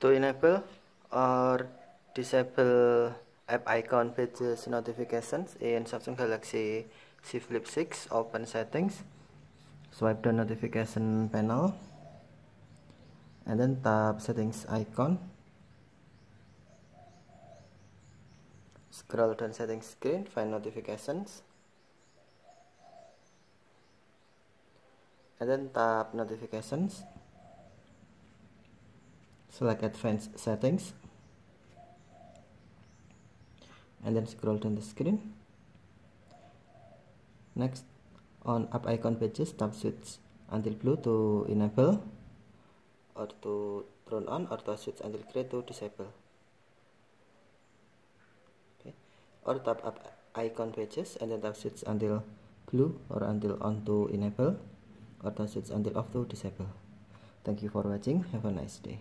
to enable or disable app icon pages notifications in Samsung Galaxy C Flip 6 open settings swipe down notification panel and then tap settings icon scroll down settings screen find notifications and then tap notifications select advanced settings and then scroll down the screen next on up icon pages tap switch until blue to enable or to turn on or to switch until gray to disable okay. or tap up icon pages and then tap switch until blue or until on to enable or tap switch until off to disable thank you for watching have a nice day